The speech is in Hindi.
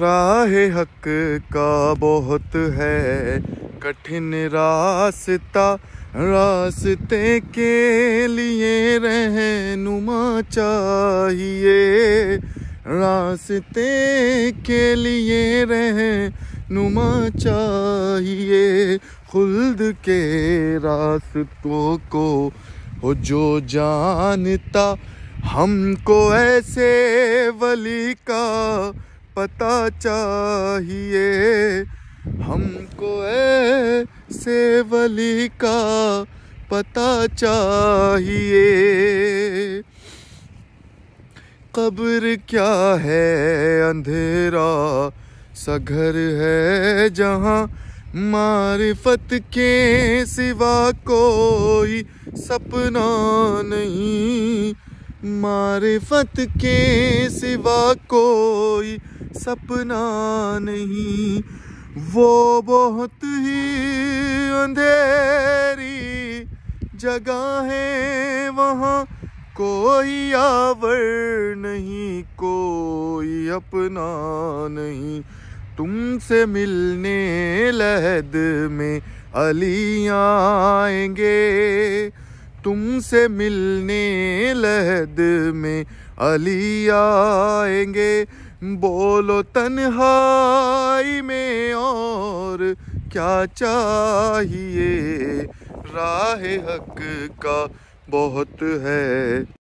राह हक का बहुत है कठिन रास्ता रास्ते के लिए रहनुमा चाहिए रास्ते के लिए रहनुमा चाहिए खुल्द के रास्तों को हो जो जानता हमको ऐसे वली का पता चाहिए हमको ऐसे वली का पता चाहिए कब्र क्या है अंधेरा सघर है जहाँ मारिफत के सिवा कोई सपना नहीं मारिफत के सिवा कोई सपना नहीं वो बहुत ही अंधेरी जगह है वहाँ कोई आवर नहीं कोई अपना नहीं तुमसे मिलने लहद में अली आएंगे तुमसे मिलने लहद में अली आएंगे बोलो तन्हाई में और क्या चाहिए राह हक का बहुत है